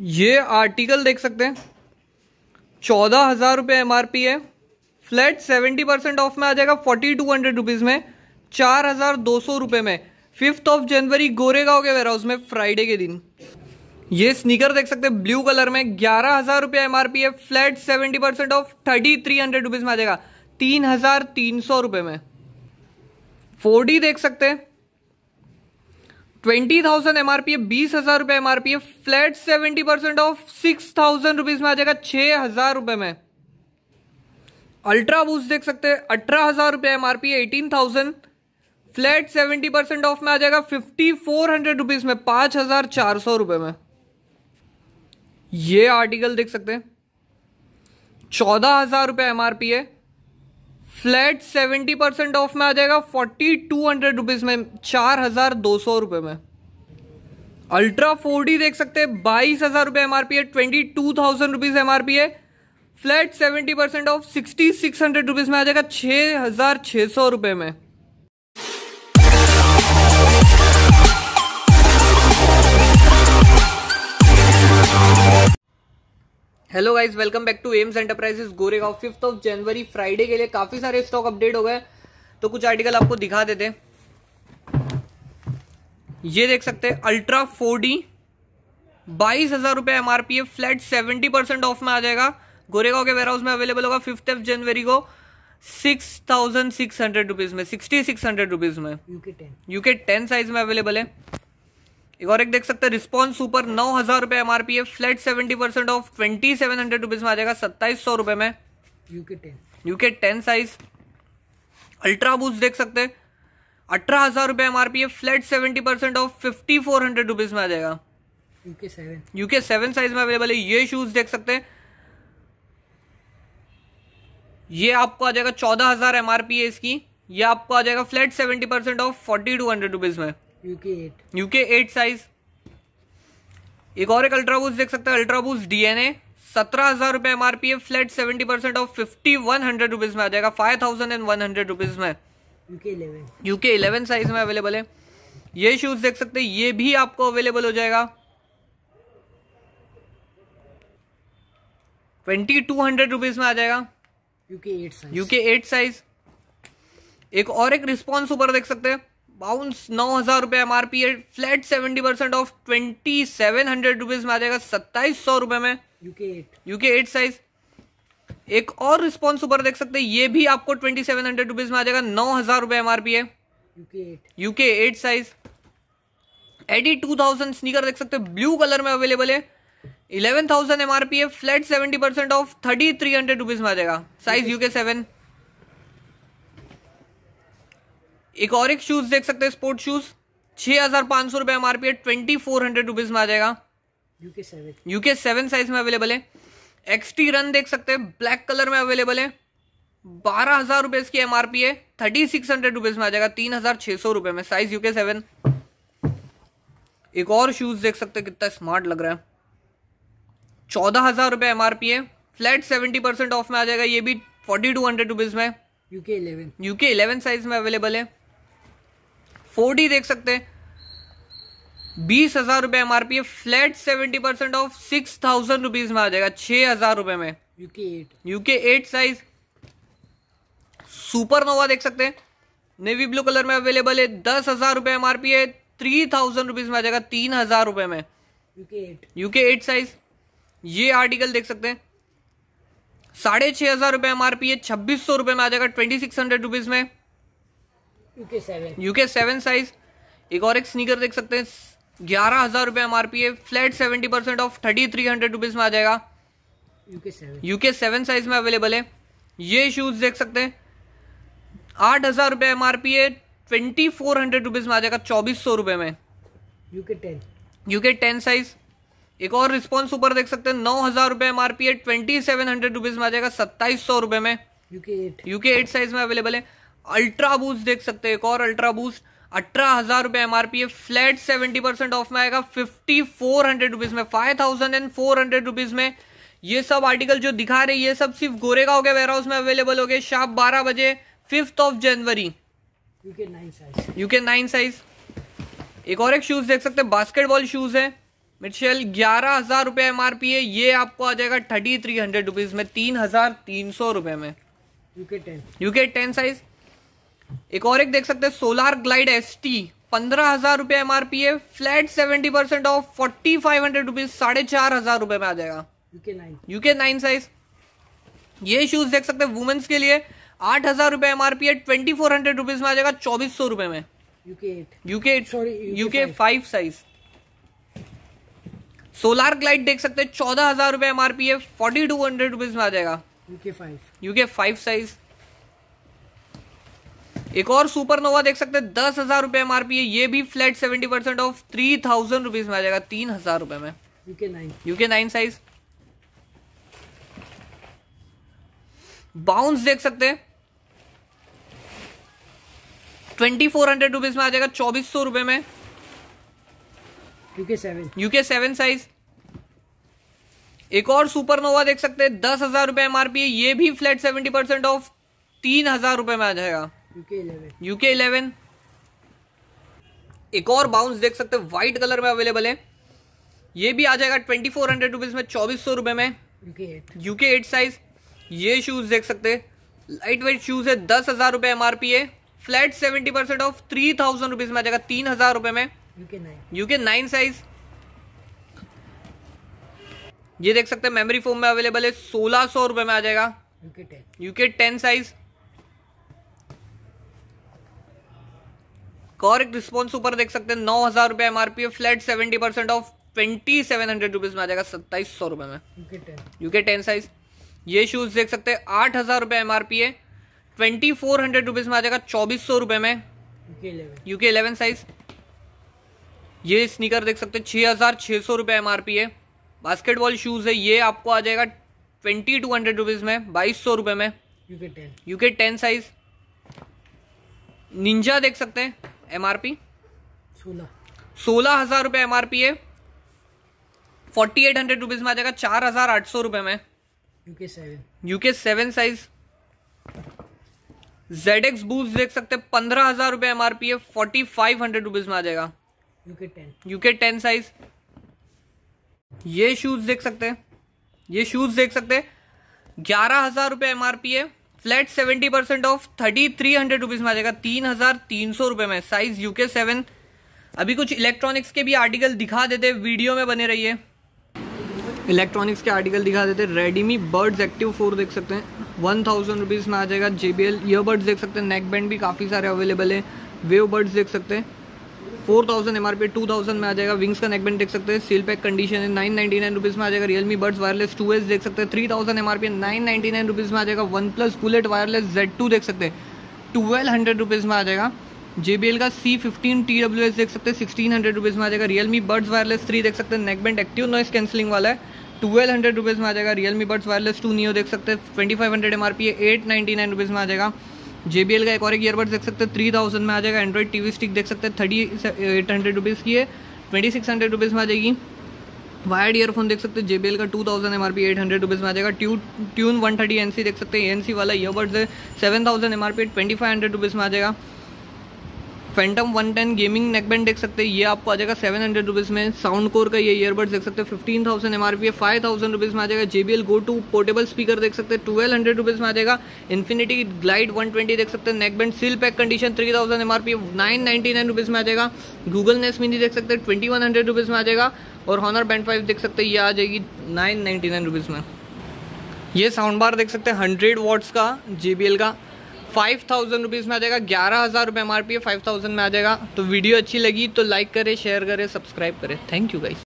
ये आर्टिकल देख सकते हैं चौदह हजार रुपये एम है फ्लैट सेवेंटी परसेंट ऑफ में आ जाएगा फोर्टी टू हंड्रेड रुपीज़ में चार हजार दो सौ रुपये में फिफ्थ ऑफ जनवरी गोरेगांव के वेरा उसमें में फ्राइडे के दिन ये स्नीकर देख सकते हैं ब्लू कलर में ग्यारह हजार रुपये एम है flat seventy percent off thirty three hundred rupees में आ जाएगा तीन हजार तीन सौ रुपये में फोर्डी देख सकते हैं ट्वेंटी थाउजेंड एमआरपी बीस हजार रुपए MRP flat seventy percent off six thousand rupees में आ जाएगा छह हजार रुपए में अल्ट्रा बूस्ट देख सकते हैं अठारह हजार रुपए MRP eighteen thousand flat seventy percent off में आ जाएगा फिफ्टी फोर हंड्रेड रुपीज में पांच हजार चार सौ रुपए में ये आर्टिकल देख सकते हैं चौदह हजार रुपए एम है फ्लैट सेवेंटी परसेंट ऑफ में आ जाएगा फोर्टी टू हंड्रेड रुपीज़ में चार हज़ार दो सौ रुपए में अल्ट्रा फोर डी देख सकते हैं बाईस हज़ार रुपए एम आर पी है twenty two thousand rupees M R P है flat seventy percent off sixty six hundred rupees में आ जाएगा छह हज़ार छह सौ रुपए में hello guys welcome back to Aims Enterprises Goregaon fifth of January Friday के लिए काफी सारे स्टॉक अपडेट हो गए तो कुछ आर्टिकल आपको दिखा देते ये देख सकते हैं अल्ट्रा फोर डी बाईस हजार रुपये एम आर पी है फ्लैट सेवेंटी परसेंट ऑफ में आ जाएगा गोरेगांव के वेयरहाउस में अवेलेबल होगा फिफ्थ ऑफ जनवरी को six thousand six hundred rupees में सिक्सटी सिक्स हंड्रेड रुपीज में UK ten UK ten size में अवेलेबल है एक और एक देख सकते हैं रिस्पॉन्स सुपर नौ हजार रुपए एमआरपी है flat seventy percent off twenty seven hundred rupees में आ जाएगा सत्ताईस सौ रुपए में UK ten UK ten size Ultraboost देख सकते हैं अठारह हजार रुपए एमआरपी है flat seventy percent off fifty four hundred rupees में आ जाएगा UK seven UK seven size में अवेलेबल है ये शूज देख सकते हैं ये आपको आ जाएगा चौदह हजार एमआरपी है इसकी ये आपको आ जाएगा flat seventy percent off forty two hundred rupees में यूके एट साइज एक और एक अल्ट्राबूस देख सकते हैं अल्ट्राबूस डीएनए सत्रह हजार रुपए एमआरपी है flat seventy percent off fifty one hundred rupees में आ जाएगा five thousand and one hundred rupees में यूके इलेवन साइज में अवेलेबल है ये शूज देख सकते हैं ये भी आपको अवेलेबल हो जाएगा ट्वेंटी टू हंड्रेड रुपीज में आ जाएगा यूके एट साइज एक और एक रिस्पॉन्स ऊपर देख सकते हैं बाउंस नौ हज़ार रुपये एम आर पी है flat seventy percent off twenty seven hundred rupees में आ जाएगा सत्ताईस सौ रुपए में UK eight UK eight size एक और रिस्पॉन्स ऊपर देख सकते हैं ये भी आपको ट्वेंटी सेवन हंड्रेड रुपीज़ में आ जाएगा नौ हज़ार रुपए एम आर पी है UK eight size ADI two thousand sneaker देख सकते हैं ब्लू कलर में अवेलेबल है eleven thousand M R P है flat seventy percent off thirty three hundred rupees में आ जाएगा साइज यूके सेवन एक और एक शूज देख सकते हैं स्पोर्ट शूज छह हजार पांच सौ रुपए एमआरपी है ट्वेंटी फोर हंड्रेड रुपीज में आ जाएगा UK seven UK seven size में अवेलेबल है एक्सटी रन देख सकते हैं ब्लैक कलर में अवेलेबल है बारह हजार रुपए इसकी एमआरपी है थर्टी सिक्स हंड्रेड रुपीज में आ जाएगा तीन हजार छह सौ रुपए में साइज यूके सेवन एक और शूज देख सकते हैं कितना स्मार्ट लग रहा है चौदह हजार रुपए एमआरपी है फ्लैट सेवेंटी परसेंट ऑफ में आ जाएगा ये भी फोर्टी टू हंड्रेड रुपीज़ में UK eleven UK eleven size में अवेलेबल है फोर देख सकते हैं बीस हजार रुपए एम आर पी है flat seventy percent off six thousand rupees में आ जाएगा छह हजार रुपए में UK eight UK eight size Supernova देख सकते हैं नेवी ब्लू कलर में अवेलेबल है दस हजार रुपए एमआरपी है थ्री थाउजेंड रुपीज में आ जाएगा तीन हजार रुपए में UK eight UK eight size ये आर्टिकल देख सकते हैं साढ़े छह हजार रुपए एम आर पी है छब्बीस सौ रुपए में आ जाएगा ट्वेंटी सिक्स हंड्रेड रुपीज में यूके सेवन सेवन साइज एक और एक स्नीकर देख सकते हैं ग्यारह हजार रुपए एम आर पी है flat seventy percent off thirty three hundred rupees में आ जाएगा यूके सेवन सेवन साइज में अवेलेबल है ये शूज देख सकते हैं आठ हजार रुपए एम आर पी है ट्वेंटी फोर हंड्रेड रुपीज में आ जाएगा चौबीस सौ रुपए में UK ten UK ten size एक और रिस्पॉन्स ऊपर देख सकते हैं नौ हजार रुपए एम आर पी है ट्वेंटी सेवन हंड्रेड रुपीज में आ जाएगा सत्ताईस सौ रुपए में UK eight UK eight size में अवेलेबल है अल्ट्रा बूस्ट देख सकते हैं एक और अल्ट्रा बूस्ट अठारह हजार रुपए MRP flat seventy percent off में आएगा फिफ्टी फोर हंड्रेड रुपीज में five thousand and four hundred rupees में ये सब आर्टिकल जो दिखा रहे ये सब सिर्फ गोरेगा हो गया वेयर हाउस में अवेलेबल हो गए शाम बारह बजे fifth of January UK nine size एक और एक शूज देख सकते हैं बास्केटबॉल शूज है मिशेल ग्यारह हजार रुपए एम है ये आपको आ जाएगा थर्टी थ्री हंड्रेड रुपीज में तीन हजार तीन सौ रुपए में UK ten UK ten size एक और एक देख सकते हैं सोलार ग्लाइड एस टी पंद्रह हजार रुपये एम आर पी है flat seventy percent off forty five hundred rupees साढ़े चार हजार रुपये में आ जाएगा यूके नाइन साइज ये शूज देख सकते हैं वुमेन्स के लिए आठ हजार रुपये एम आर पी है ट्वेंटी फोर हंड्रेड रुपीज में आ जाएगा चौबीस सौ रुपये में UK eight sorry UK five size Solar Glide देख सकते हैं चौदह हजार रुपये एम आर पी है फोर्टी टू हंड्रेड रुपीज में आ जाएगा UK five UK five size एक और सुपरनोवा देख सकते हैं दस हजार रुपए एम है ये भी flat seventy percent off three thousand rupees में आ जाएगा तीन हजार रुपए में UK nine UK nine size Bounce देख सकते हैं ट्वेंटी फोर हंड्रेड रुपीज में आ जाएगा चौबीस सौ रुपए में UK seven UK seven size एक और सुपरनोवा देख सकते हैं दस हजार रुपए एमआरपी है ये भी फ्लैट सेवेंटी परसेंट ऑफ तीन हजार रुपए में आ जाएगा यूके इलेवन एक और बाउंस देख सकते हैं व्हाइट कलर में अवेलेबल है ये भी आ जाएगा ट्वेंटी फोर हंड्रेड रुपीज में चौबीस सौ रुपए में यूके एट साइज ये शूज देख सकते हैं लाइट वेट शूज है दस हजार रुपए एमआरपी है flat seventy percent off three thousand rupees में आ जाएगा तीन हजार रुपए में यूके नाइन साइज ये देख सकते हैं मेमोरी फोम में अवेलेबल है सोलह सौ रुपए में आ जाएगा यूके टेन साइज और एक रिस्पॉन्स ऊपर देख सकते हैं नौ हजार रुपए MRP flat seventy percent off twenty seven hundred rupees में आ जाएगा सत्ताईस सौ रुपए में यूके टेन साइज ये शूज देख सकते हैं आठ हजार रुपए एमआरपी है ट्वेंटी फोर हंड्रेड रुपीज में आ जाएगा चौबीस सौ रुपए में यूके इलेवन साइज ये स्नीकर देख सकते छह हजार छह सौ रुपए एमआरपी है बास्केटबॉल शूज है ये आपको आ जाएगा ट्वेंटी टू हंड्रेड रुपीज में बाईस सौ रुपए में UK ten UK ten size Ninja देख सकते हैं एम आर पी सोलह हजार रुपये एम आर पी है फोर्टी एट हंड्रेड रुपीज में आ जाएगा चार हजार आठ सौ रुपये में UK seven UK seven size Z X boost देख सकते हैं पंद्रह हजार रुपये एम आर पी है फोर्टी फाइव हंड्रेड रुपीज में आ जाएगा UK ten UK ten size ये शूज देख सकते हैं ये शूज देख सकते हैं ग्यारह हजार रुपये एम आर पी है flat seventy percent off thirty three hundred rupees में आ जाएगा तीन हजार तीन सौ रुपए में साइज यूके सेवन अभी कुछ इलेक्ट्रॉनिक्स के भी आर्टिकल दिखा देते वीडियो में बने रहिए इलेक्ट्रॉनिक्स के आर्टिकल दिखा देते रेडमी बर्ड्स एक्टिव फोर देख सकते हैं वन थाउजेंड रुपीज़ में आ जाएगा जेबीएल ईयरबर्ड्स देख सकते हैं नेक बैंड भी काफ़ी सारे अवेलेबल है वेव बर्ड्स देख सकते हैं four thousand M R P two thousand में आ जाएगा विंग्स का नेकबैंड देख सकते हैं सील पैक कंडीशन है नाइन नाइन्टी नाइन रुपीज़ में आ जाएगा Realme Buds Wireless two S देख सकते हैं three thousand M R P nine ninety nine rupees में आ जाएगा OnePlus Bullet Wireless Z two देख सकते हैं ट्वेल्व हंड्रेड रुपीज़ में आ जाएगा जे बी एल का C fifteen T W S देख सकते हैं सिक्सटीन हंड्रेड रुपीज़ में आ जाएगा रियलमी बर्ड्स वायरलेस थ्री देख सकते हैं नेकबैंड एक्टिव नॉइस कैंसिलिंग वाला है ट्वेल्व हंड्रेड रुपीज़ में आ जाएगा Realme Buds Wireless two Neo देख सकते हैं twenty five hundred M R P eight ninety nine rupees में आ जाएगा जे का एक और एक ईयरबड देख सकते हैं थ्री थाउजेंड में आ जाएगा एंड्रॉइड टी वी स्टिक देख सकते हैं थर्टी एट हंड्रेड रुपीज़ की है ट्वेंटी सिक्स हंड्रेड रुपीज़ में आ जाएगी वायर्ड ईयरफोन देख सकते हैं एल का two thousand M R P eight hundred rupees में आ जाएगा tu tune one thirty N C देख सकते हैं एन सी वाला ईयरबड्स है seven thousand M R P twenty five hundred rupees में आ जाएगा Phantom one ten gaming neckband देख सकते हैं ये आपको आ जाएगा सेवन हंड्रेड रुपीज़ में साउंड कोर का ये ईयरबड्स देख सकते हैं fifteen thousand M R P है फाइव थाउजेंड रुपीज़ में आ जाएगा J B L Go two portable speaker देख सकते हैं ट्वेल्व हंड्रेड रुपीज़ में आ जाएगा इन्फिनिटी ग्लाइड वन ट्वेंटी देख सकते हैं neckband seal pack condition three thousand M R P nine ninety nine rupees में आ जाएगा गूगल नेस मिनी देख सकते हैं ट्वेंटी वन हंड्रेड रुपीज़ में आ जाएगा और हॉनर बैंड फाइव देख सकते हैं ये आ जाएगी नाइन नाइन्टी नाइन रुपीज़ में ये साउंड बार देख सकते हैं हंड्रेड वॉट्स का जे बी एल का फाइव थाउजेंड रुपीज़ में आ जाएगा ग्यारह हज़ार रुपये एम आर पी है फाइव थाउजेंड में आ जाएगा तो वीडियो अच्छी लगी तो लाइक करें शेयर करें सब्सक्राइब करें थैंक यू गाइस